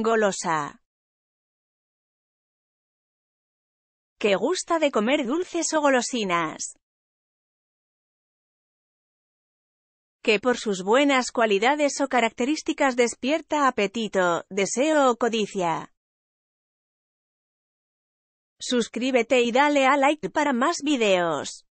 Golosa. Que gusta de comer dulces o golosinas. Que por sus buenas cualidades o características despierta apetito, deseo o codicia. Suscríbete y dale a like para más videos.